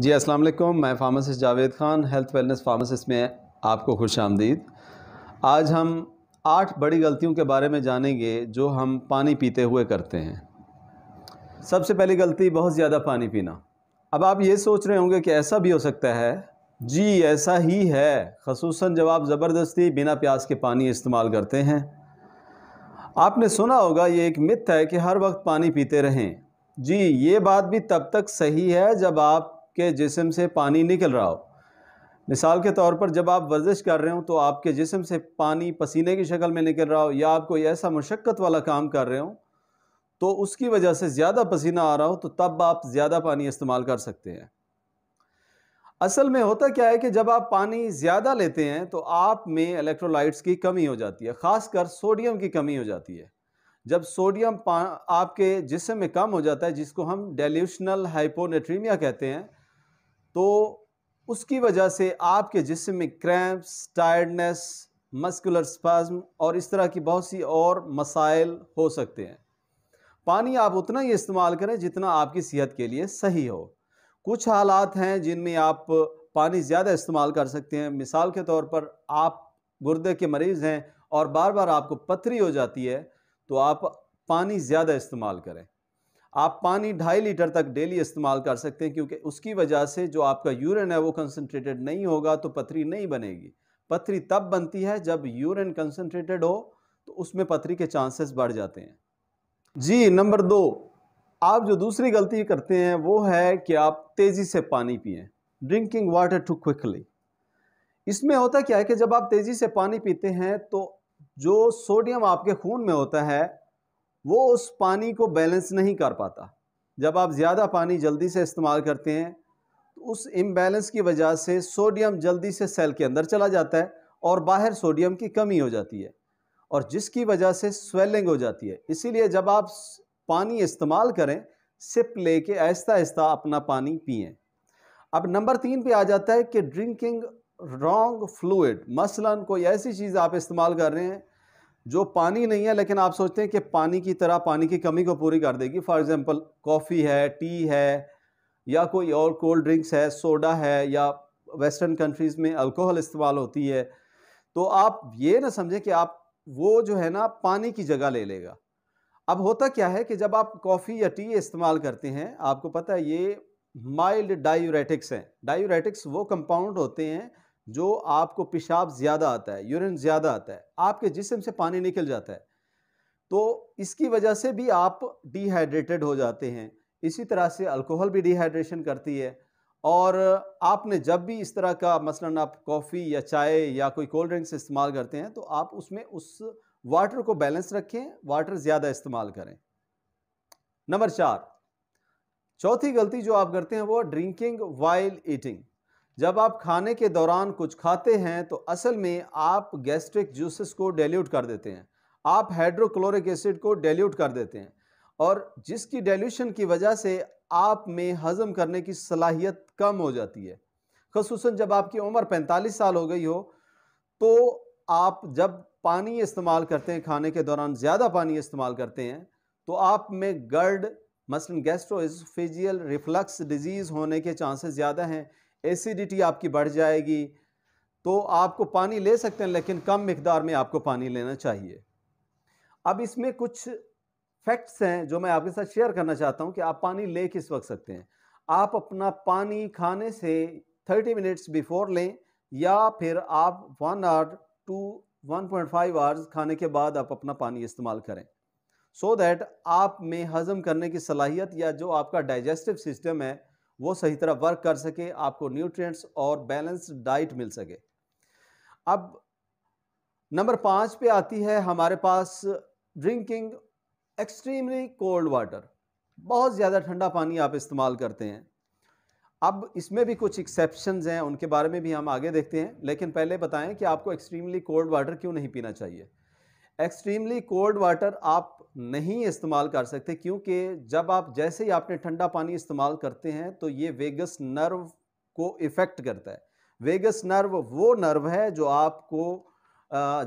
जी अस्सलाम वालेकुम मैं pharmacist Javed Khan health wellness pharmacist में आपको खुश आमदीद आज हम आठ बड़ी गलतियों के बारे में जानेंगे जो हम पानी पीते हुए करते हैं सबसे पहली गलती बहुत ज़्यादा पानी पीना अब आप ये सोच रहे होंगे कि ऐसा भी हो सकता है जी ऐसा ही है खसूस जब आप ज़बरदस्ती बिना प्यास के पानी इस्तेमाल करते हैं आपने सुना होगा ये एक मिथ है कि हर वक्त पानी पीते रहें जी ये बात भी तब तक सही है जब आप आपके जिसम से पानी निकल रहा हो मिसाल के तौर पर जब आप वर्जिश कर रहे हो तो आपके जिसम से पानी पसीने की शक्ल में निकल रहा हो या आप कोई ऐसा मशक्क़त वाला काम कर रहे हो तो उसकी वजह से ज़्यादा पसीना आ रहा हो तो तब आप ज़्यादा पानी इस्तेमाल कर सकते हैं असल में होता क्या है कि जब आप पानी ज़्यादा लेते हैं तो आप में इलेक्ट्रोलाइट्स की कमी हो जाती है ख़ासकर सोडियम की कमी हो जाती है जब सोडियम आपके जिसम में कम हो जाता है जिसको हम डेल्यूशनल हाइपोनेट्रीमिया कहते हैं तो उसकी वजह से आपके जिसम में क्रैम्प्स टायर्डनेस मस्कुलर स्पाज्म और इस तरह की बहुत सी और मसाइल हो सकते हैं पानी आप उतना ही इस्तेमाल करें जितना आपकी सेहत के लिए सही हो कुछ हालात हैं जिनमें आप पानी ज़्यादा इस्तेमाल कर सकते हैं मिसाल के तौर पर आप गुर्दे के मरीज़ हैं और बार बार आपको पथरी हो जाती है तो आप पानी ज़्यादा इस्तेमाल करें आप पानी ढाई लीटर तक डेली इस्तेमाल कर सकते हैं क्योंकि उसकी वजह से जो आपका यूरिन है वो कंसनट्रेटेड नहीं होगा तो पथरी नहीं बनेगी पथरी तब बनती है जब यूरिन कंसनट्रेटेड हो तो उसमें पथरी के चांसेस बढ़ जाते हैं जी नंबर दो आप जो दूसरी गलती करते हैं वो है कि आप तेज़ी से पानी पिए ड्रिंकिंग वाटर टू क्विकली इसमें होता क्या है कि जब आप तेज़ी से पानी पीते हैं तो जो सोडियम आपके खून में होता है वो उस पानी को बैलेंस नहीं कर पाता जब आप ज़्यादा पानी जल्दी से इस्तेमाल करते हैं तो उस इम्बैलेंस की वजह से सोडियम जल्दी से सेल के अंदर चला जाता है और बाहर सोडियम की कमी हो जाती है और जिसकी वजह से स्वेलिंग हो जाती है इसीलिए जब आप पानी इस्तेमाल करें सिप ले के आहिस्ता आहिस्ता अपना पानी पिए अब नंबर तीन पे आ जाता है कि ड्रिंकिंग रॉन्ग फ्लूड मसलन कोई ऐसी चीज़ आप इस्तेमाल कर रहे हैं जो पानी नहीं है लेकिन आप सोचते हैं कि पानी की तरह पानी की कमी को पूरी कर देगी फॉर एग्ज़ाम्पल कॉफ़ी है टी है या कोई और कोल्ड ड्रिंक्स है सोडा है या वेस्टर्न कंट्रीज़ में अल्कोहल इस्तेमाल होती है तो आप ये ना समझें कि आप वो जो है ना पानी की जगह ले लेगा अब होता क्या है कि जब आप कॉफ़ी या टी इस्तेमाल करते हैं आपको पता है ये माइल्ड डायूरेटिक्स हैं डायूरेटिक्स वो कंपाउंड होते हैं जो आपको पेशाब ज़्यादा आता है यूरिन ज़्यादा आता है आपके जिसम से पानी निकल जाता है तो इसकी वजह से भी आप डिहाइड्रेटेड हो जाते हैं इसी तरह से अल्कोहल भी डिहाइड्रेशन करती है और आपने जब भी इस तरह का मसलन आप कॉफ़ी या चाय या कोई कोल्ड ड्रिंक्स इस्तेमाल करते हैं तो आप उसमें उस वाटर को बैलेंस रखें वाटर ज़्यादा इस्तेमाल करें नंबर चार चौथी गलती जो आप करते हैं वो ड्रिंकिंग वाइल ईटिंग जब आप खाने के दौरान कुछ खाते हैं तो असल में आप गैस्ट्रिक जूसेस को डेल्यूट कर देते हैं आप हाइड्रोक्लोरिक एसिड को डेल्यूट कर देते हैं और जिसकी डेल्यूशन की वजह से आप में हज़म करने की सलाहियत कम हो जाती है खसूस जब आपकी उम्र 45 साल हो गई हो तो आप जब पानी इस्तेमाल करते हैं खाने के दौरान ज़्यादा पानी इस्तेमाल करते हैं तो आप में गर्ड मसलन गैस्ट्रोफिजियल रिफ्लक्स डिजीज़ होने के चांसेस ज़्यादा हैं एसिडिटी आपकी बढ़ जाएगी तो आपको पानी ले सकते हैं लेकिन कम मकदार में आपको पानी लेना चाहिए अब इसमें कुछ फैक्ट्स हैं जो मैं आपके साथ शेयर करना चाहता हूं कि आप पानी ले किस वक्त सकते हैं आप अपना पानी खाने से 30 मिनट्स बिफोर लें या फिर आप one hour to 1.5 point hours खाने के बाद आप अपना पानी इस्तेमाल करें सो so दैट आप में हज़म करने की सलाहियत या जो आपका डाइजेस्टिव सिस्टम है वो सही तरह वर्क कर सके आपको न्यूट्रिएंट्स और बैलेंस्ड डाइट मिल सके अब नंबर पाँच पे आती है हमारे पास ड्रिंकिंग एक्सट्रीमली कोल्ड वाटर बहुत ज़्यादा ठंडा पानी आप इस्तेमाल करते हैं अब इसमें भी कुछ एक्सेप्शन हैं उनके बारे में भी हम आगे देखते हैं लेकिन पहले बताएं कि आपको एक्सट्रीमली कोल्ड वाटर क्यों नहीं पीना चाहिए एक्सट्रीमली कोल्ड वाटर आप नहीं इस्तेमाल कर सकते क्योंकि जब आप जैसे ही आपने ठंडा पानी इस्तेमाल करते हैं तो ये वेगस नर्व को इफ़ेक्ट करता है वेगस नर्व वो नर्व है जो आपको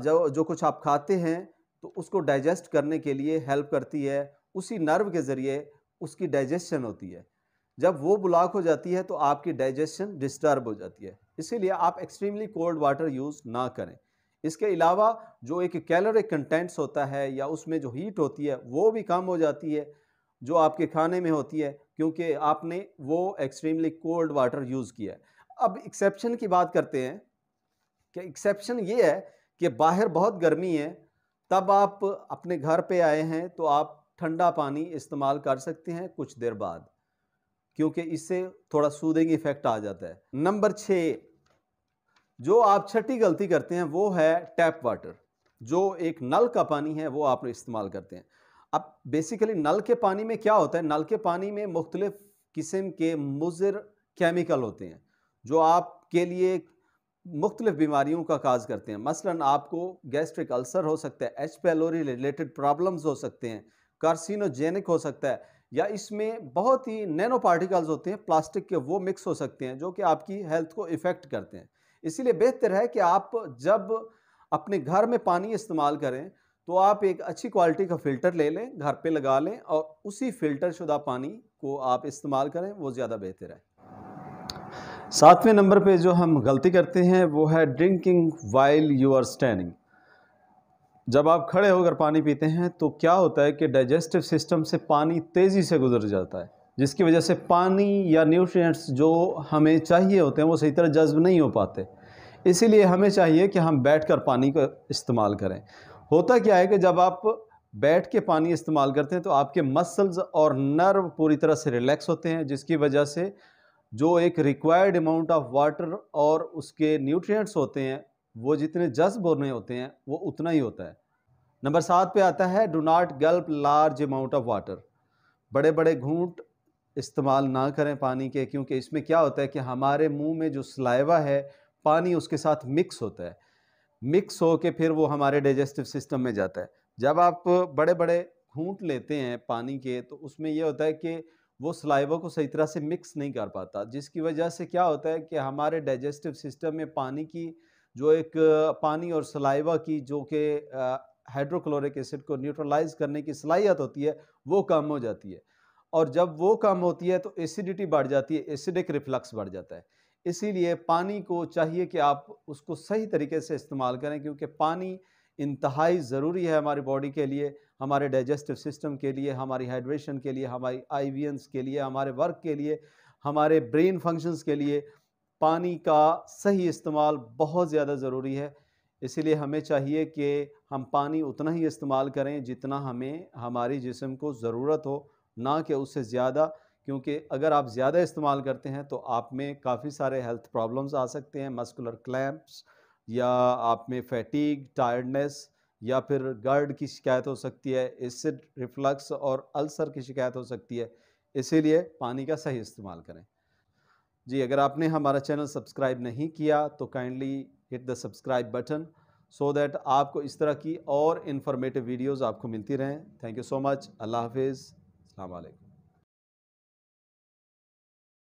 जो जो कुछ आप खाते हैं तो उसको डाइजेस्ट करने के लिए हेल्प करती है उसी नर्व के ज़रिए उसकी डाइजेशन होती है जब वो ब्लॉक हो जाती है तो आपकी डाइजेशन डिस्टर्ब हो जाती है इसीलिए आप एक्सट्रीमली कोल्ड वाटर यूज़ ना करें इसके अलावा जो एक कैलोरिक कंटेंट्स होता है या उसमें जो हीट होती है वो भी कम हो जाती है जो आपके खाने में होती है क्योंकि आपने वो एक्सट्रीमली कोल्ड वाटर यूज़ किया है अब एक्सेप्शन की बात करते हैं कि एक्सेप्शन ये है कि बाहर बहुत गर्मी है तब आप अपने घर पे आए हैं तो आप ठंडा पानी इस्तेमाल कर सकते हैं कुछ देर बाद क्योंकि इससे थोड़ा सूदिंग इफ़ेक्ट आ जाता है नंबर छः जो आप छठी गलती करते हैं वो है टैप वाटर जो एक नल का पानी है वो आप इस्तेमाल करते हैं अब बेसिकली नल के पानी में क्या होता है नल के पानी में मुख्तलिफ़ किस्म के मुजर केमिकल होते हैं जो आपके लिए मुख्तलिफ बीमारियों का काज करते हैं मसलन आपको गैस्ट्रिक अल्सर हो सकता है एच पैलोरी रिलेटेड प्रॉब्लम्स हो सकते हैं कार्सिनोजेनिक हो सकता है या इसमें बहुत ही नैनो पार्टिकल्स होते हैं प्लास्टिक के वो मिक्स हो सकते हैं जो कि आपकी हेल्थ को इफ़ेक्ट करते हैं इसीलिए बेहतर है कि आप जब अपने घर में पानी इस्तेमाल करें तो आप एक अच्छी क्वालिटी का फ़िल्टर ले लें घर पे लगा लें और उसी फ़िल्टर शुदा पानी को आप इस्तेमाल करें वो ज़्यादा बेहतर है सातवें नंबर पे जो हम गलती करते हैं वो है drinking while you are standing जब आप खड़े होकर पानी पीते हैं तो क्या होता है कि डाइजेस्टिव सिस्टम से पानी तेज़ी से गुजर जाता है जिसकी वजह से पानी या न्यूट्रिएंट्स जो हमें चाहिए होते हैं वो सही तरह जज्ब नहीं हो पाते इसीलिए हमें चाहिए कि हम बैठ कर पानी का इस्तेमाल करें होता क्या है कि जब आप बैठ के पानी इस्तेमाल करते हैं तो आपके मसल्स और नर्व पूरी तरह से रिलैक्स होते हैं जिसकी वजह से जो एक रिक्वायर्ड अमाउंट ऑफ वाटर और उसके न्यूट्रिएंट्स होते हैं वो जितने जज्ब होने होते हैं वो उतना ही होता है नंबर सात पे आता है do not gulp large amount of water बड़े बड़े घूंट इस्तेमाल ना करें पानी के क्योंकि इसमें क्या होता है कि हमारे मुंह में जो सलाइवा है पानी उसके साथ मिक्स होता है मिक्स हो के फिर वो हमारे डाइजेस्टिव सिस्टम में जाता है जब आप बड़े बड़े घूंट लेते हैं पानी के तो उसमें ये होता है कि वो सलाइवा को सही तरह से मिक्स नहीं कर पाता जिसकी वजह से क्या होता है कि हमारे डाइजेस्टिव सिस्टम में पानी की जो एक पानी और सलाइवा की जो कि हाइड्रोक्लोरिक एसिड को न्यूट्रलाइज करने की सलाहियत होती है वो कम हो जाती है और जब वो कम होती है तो एसिडिटी बढ़ जाती है एसिडिक रिफ्लक्स बढ़ जाता है इसीलिए पानी को चाहिए कि आप उसको सही तरीके से इस्तेमाल करें क्योंकि पानी इंतहाई ज़रूरी है हमारी बॉडी के लिए हमारे डाइजेस्टिव सिस्टम के लिए हमारी हाइड्रेशन के लिए हमारी आईवीएंस के लिए हमारे वर्क के लिए हमारे ब्रेन फंक्शंस के लिए पानी का सही इस्तेमाल बहुत ज़्यादा ज़रूरी है इसीलिए हमें चाहिए कि हम पानी उतना ही इस्तेमाल करें जितना हमें हमारी जिसम को ज़रूरत हो ना कि उससे ज़्यादा क्योंकि अगर आप ज़्यादा इस्तेमाल करते हैं तो आप में काफ़ी सारे हेल्थ प्रॉब्लम्स आ सकते हैं मस्कुलर क्लैम्प्स या आप में फैटीग टायर्डनेस या फिर गर्ड की शिकायत हो सकती है एसिड रिफ्लक्स और अल्सर की शिकायत हो सकती है इसीलिए पानी का सही इस्तेमाल करें जी अगर आपने हमारा चैनल सब्सक्राइब नहीं किया तो kindly hit the subscribe button so that आपको इस तरह की और इन्फॉर्मेटिव वीडियोज़ आपको मिलती रहें thank you so much Allah हाफिज़ अलैक्म